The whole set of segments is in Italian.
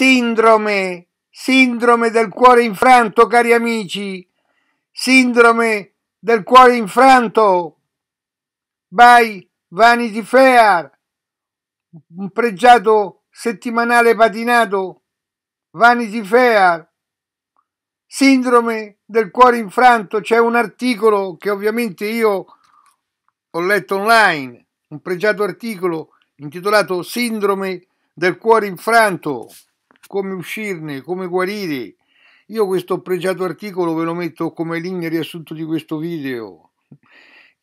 Sindrome, sindrome del cuore infranto, cari amici, sindrome del cuore infranto. By Vanity Fair, un pregiato settimanale patinato. Vanity Fair, sindrome del cuore infranto. C'è un articolo che ovviamente io ho letto online, un pregiato articolo intitolato Sindrome del cuore infranto come uscirne, come guarire. Io questo pregiato articolo ve lo metto come linea riassunto di questo video.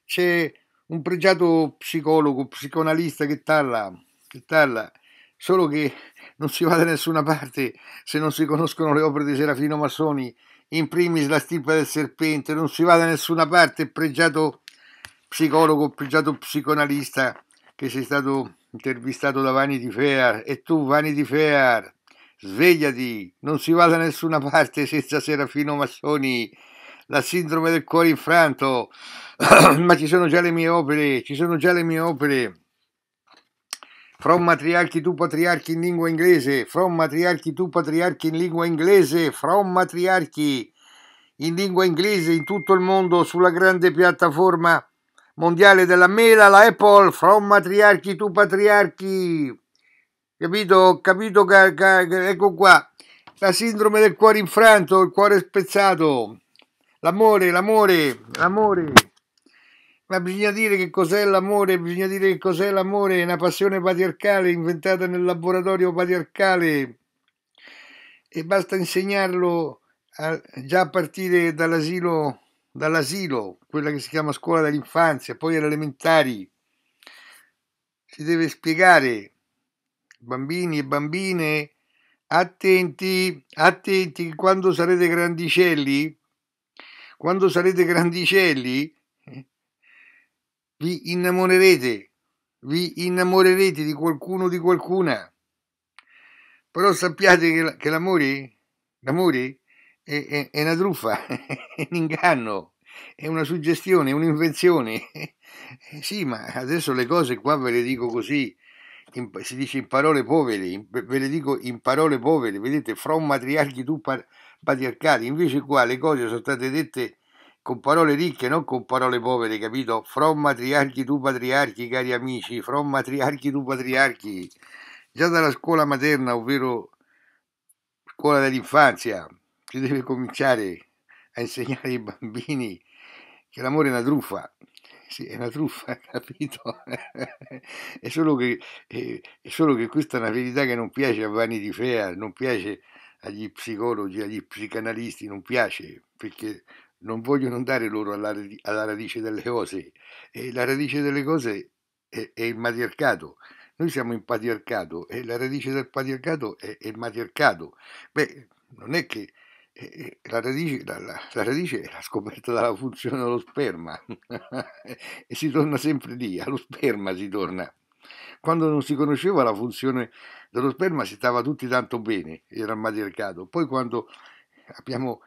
C'è un pregiato psicologo, psicoanalista che parla, che parla, solo che non si va da nessuna parte se non si conoscono le opere di Serafino Massoni, in primis la stirpa del serpente, non si va da nessuna parte, pregiato psicologo, pregiato psicoanalista che sei stato intervistato da Vani di Fear, e tu Vani di Fear, Svegliati, non si va da nessuna parte senza Serafino Massoni, la sindrome del cuore infranto, ma ci sono già le mie opere, ci sono già le mie opere. From matriarchi tu patriarchi in lingua inglese, from matriarchi tu patriarchi in lingua inglese, from matriarchi in lingua inglese in tutto il mondo sulla grande piattaforma mondiale della mela, la Apple, from matriarchi tu patriarchi. Capito? capito, car- car- ecco qua. La sindrome del cuore infranto, il cuore spezzato. L'amore, l'amore, l'amore. Ma bisogna dire che cos'è l'amore, bisogna dire che cos'è l'amore, è una passione patriarcale inventata nel laboratorio patriarcale e basta insegnarlo a, già a partire dall'asilo, dall'asilo, quella che si chiama scuola dell'infanzia, poi alle elementari. Si deve spiegare bambini e bambine, attenti, attenti, quando sarete grandicelli, quando sarete grandicelli, vi innamorerete, vi innamorerete di qualcuno o di qualcuna. Però sappiate che, che l'amore, l'amore è, è, è una truffa, è un inganno, è una suggestione, è un'invenzione. Sì, ma adesso le cose qua ve le dico così, in, si dice in parole povere, in, ve le dico in parole povere, vedete, from matriarchi tu par, patriarcati, invece qua le cose sono state dette con parole ricche, non con parole povere, capito? From matriarchi tu patriarchi, cari amici, from matriarchi tu patriarchi, già dalla scuola materna, ovvero scuola dell'infanzia, si deve cominciare a insegnare ai bambini che l'amore è una truffa, sì, è una truffa, capito? è, solo che, è, è, solo che, questa è una verità che non piace a Vani di Fea, non piace agli psicologi, agli psicanalisti, non piace perché non vogliono andare loro alla, alla radice delle cose. E la radice delle cose è, è il matriarcato. Noi siamo in patriarcato e la radice del patriarcato è, il matriarcato. Beh, non è che la radice, la, la radice, è la scoperta della funzione dello sperma e si torna sempre lì, allo sperma si torna. Quando non si conosceva la funzione dello sperma si stava tutti tanto bene, era matriarcato. Poi quando abbiamo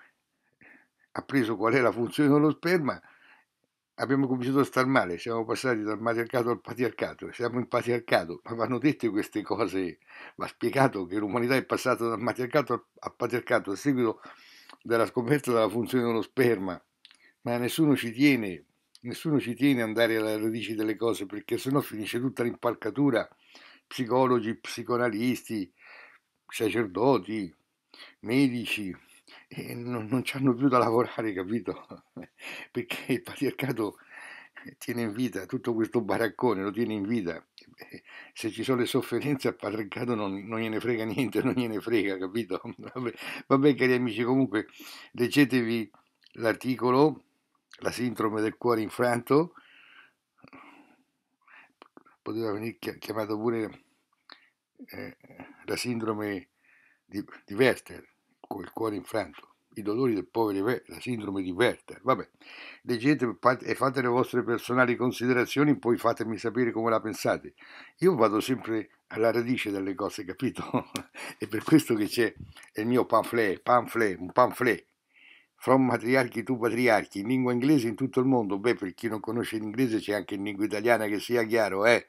appreso qual è la funzione dello sperma, abbiamo cominciato a star male, siamo passati dal matriarcato al patriarcato, siamo in patriarcato, ma vanno dette queste cose, va spiegato che l'umanità è passata dal matriarcato al patriarcato a seguito della scoperta della funzione dello sperma, ma nessuno ci tiene, nessuno ci tiene andare alla radice delle cose perché sennò finisce tutta l'impalcatura, psicologi, psicoanalisti, sacerdoti, medici, e non, non hanno più da lavorare, capito? Perché il patriarcato eh, tiene in vita tutto questo baraccone, lo tiene in vita. Eh, se ci sono le sofferenze al patriarcato non, non gliene frega niente, non gliene frega, capito? Vabbè, vabbè cari amici, comunque leggetevi l'articolo La sindrome del cuore infranto, poteva venire chiamato pure eh, la sindrome di, di Werther col cuore infranto, i dolori del povero Evè, la sindrome di Werther. Vabbè, leggete e fate le vostre personali considerazioni, poi fatemi sapere come la pensate. Io vado sempre alla radice delle cose, capito? è per questo che c'è il mio pamphlet, pamphlet, un pamphlet. From matriarchi to patriarchi, in lingua inglese in tutto il mondo. Beh, per chi non conosce l'inglese c'è anche in lingua italiana, che sia chiaro, eh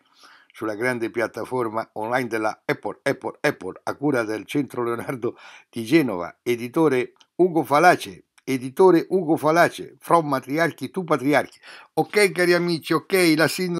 sulla grande piattaforma online della Apple, Apple, Apple, a cura del Centro Leonardo di Genova, editore Ugo Falace, editore Ugo Falace, From Matriarchi to Patriarchi. Ok cari amici, ok la sindrome